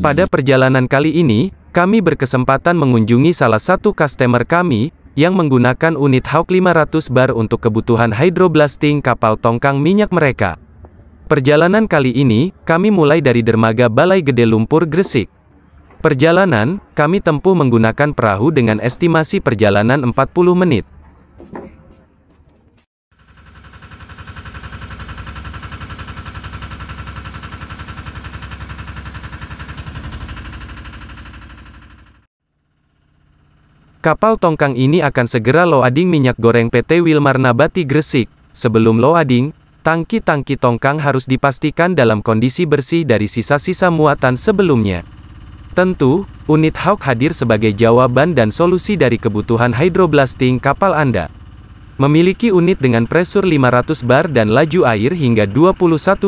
Pada perjalanan kali ini, kami berkesempatan mengunjungi salah satu customer kami, yang menggunakan unit Hawk 500 bar untuk kebutuhan hydroblasting kapal tongkang minyak mereka. Perjalanan kali ini, kami mulai dari dermaga Balai Gede Lumpur Gresik. Perjalanan, kami tempuh menggunakan perahu dengan estimasi perjalanan 40 menit. Kapal tongkang ini akan segera loading minyak goreng PT Wilmar Nabati Gresik. Sebelum loading, tangki-tangki tongkang harus dipastikan dalam kondisi bersih dari sisa-sisa muatan sebelumnya. Tentu, unit Hawk hadir sebagai jawaban dan solusi dari kebutuhan hydroblasting kapal Anda. Memiliki unit dengan presur 500 bar dan laju air hingga 21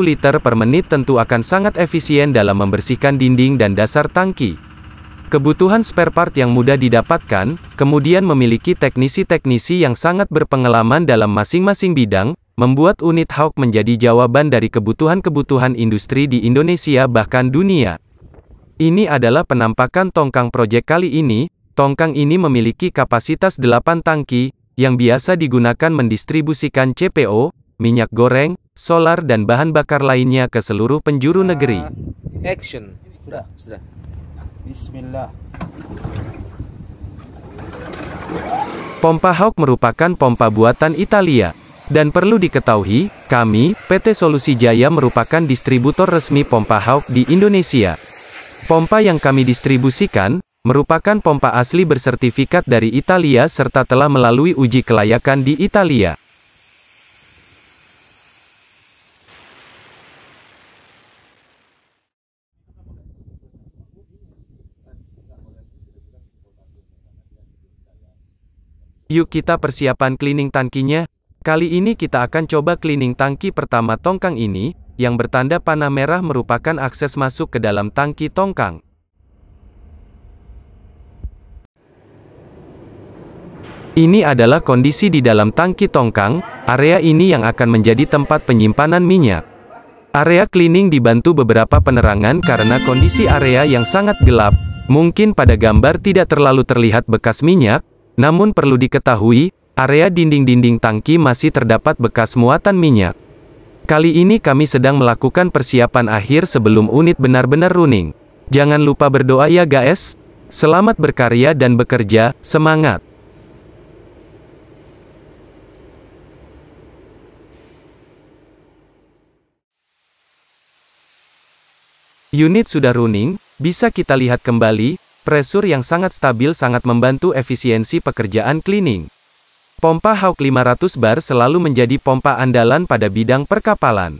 liter per menit tentu akan sangat efisien dalam membersihkan dinding dan dasar tangki. Kebutuhan spare part yang mudah didapatkan, kemudian memiliki teknisi-teknisi yang sangat berpengalaman dalam masing-masing bidang, membuat unit Hawk menjadi jawaban dari kebutuhan-kebutuhan industri di Indonesia bahkan dunia. Ini adalah penampakan tongkang proyek kali ini, tongkang ini memiliki kapasitas 8 tangki, yang biasa digunakan mendistribusikan CPO, minyak goreng, solar dan bahan bakar lainnya ke seluruh penjuru negeri. Action. Sudah, sudah. Bismillah. Pompa Hawk merupakan pompa buatan Italia. Dan perlu diketahui, kami, PT Solusi Jaya merupakan distributor resmi pompa Hawk di Indonesia. Pompa yang kami distribusikan, merupakan pompa asli bersertifikat dari Italia serta telah melalui uji kelayakan di Italia. Yuk kita persiapan cleaning tangkinya. Kali ini kita akan coba cleaning tangki pertama tongkang ini, yang bertanda panah merah merupakan akses masuk ke dalam tangki tongkang. Ini adalah kondisi di dalam tangki tongkang, area ini yang akan menjadi tempat penyimpanan minyak. Area cleaning dibantu beberapa penerangan karena kondisi area yang sangat gelap, mungkin pada gambar tidak terlalu terlihat bekas minyak, namun perlu diketahui, area dinding-dinding tangki masih terdapat bekas muatan minyak. Kali ini kami sedang melakukan persiapan akhir sebelum unit benar-benar running. Jangan lupa berdoa ya guys. Selamat berkarya dan bekerja, semangat. Unit sudah running, bisa kita lihat kembali, Presur yang sangat stabil sangat membantu efisiensi pekerjaan cleaning. Pompa Hawk 500 bar selalu menjadi pompa andalan pada bidang perkapalan.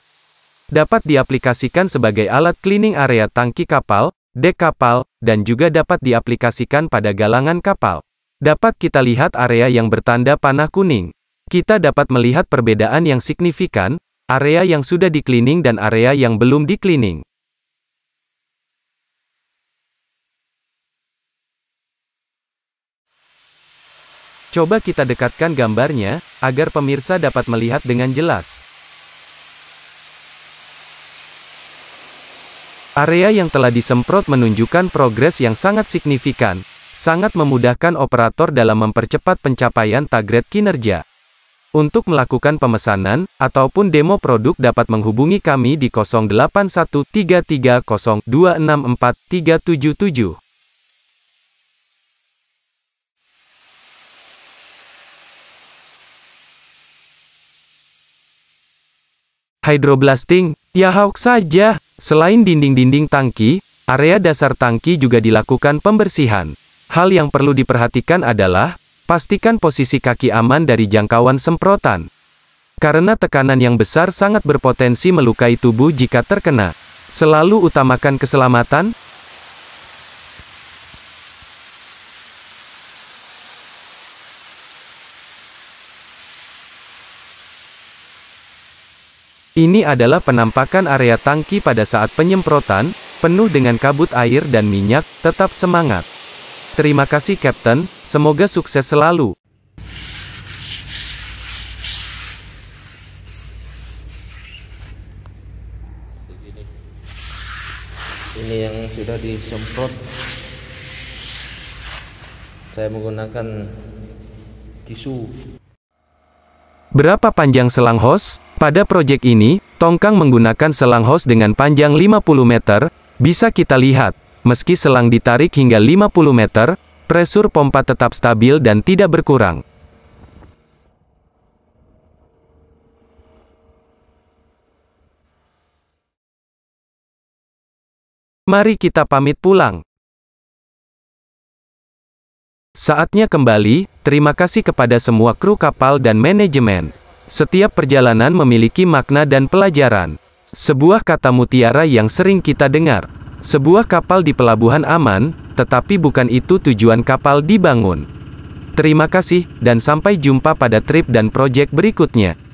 Dapat diaplikasikan sebagai alat cleaning area tangki kapal, dek kapal, dan juga dapat diaplikasikan pada galangan kapal. Dapat kita lihat area yang bertanda panah kuning. Kita dapat melihat perbedaan yang signifikan, area yang sudah di cleaning dan area yang belum di cleaning. Coba kita dekatkan gambarnya, agar pemirsa dapat melihat dengan jelas. Area yang telah disemprot menunjukkan progres yang sangat signifikan, sangat memudahkan operator dalam mempercepat pencapaian target kinerja. Untuk melakukan pemesanan, ataupun demo produk dapat menghubungi kami di 081330264377. Hydroblasting, ya hauk saja. Selain dinding-dinding tangki, area dasar tangki juga dilakukan pembersihan. Hal yang perlu diperhatikan adalah, pastikan posisi kaki aman dari jangkauan semprotan. Karena tekanan yang besar sangat berpotensi melukai tubuh jika terkena. Selalu utamakan keselamatan, Ini adalah penampakan area tangki pada saat penyemprotan, penuh dengan kabut air dan minyak, tetap semangat. Terima kasih Captain, semoga sukses selalu. Ini yang sudah disemprot. Saya menggunakan tisu. Berapa panjang selang hose? Pada proyek ini, tongkang menggunakan selang hose dengan panjang 50 meter, bisa kita lihat, meski selang ditarik hingga 50 meter, presur pompa tetap stabil dan tidak berkurang. Mari kita pamit pulang. Saatnya kembali, terima kasih kepada semua kru kapal dan manajemen. Setiap perjalanan memiliki makna dan pelajaran. Sebuah kata mutiara yang sering kita dengar. Sebuah kapal di pelabuhan aman, tetapi bukan itu tujuan kapal dibangun. Terima kasih, dan sampai jumpa pada trip dan proyek berikutnya.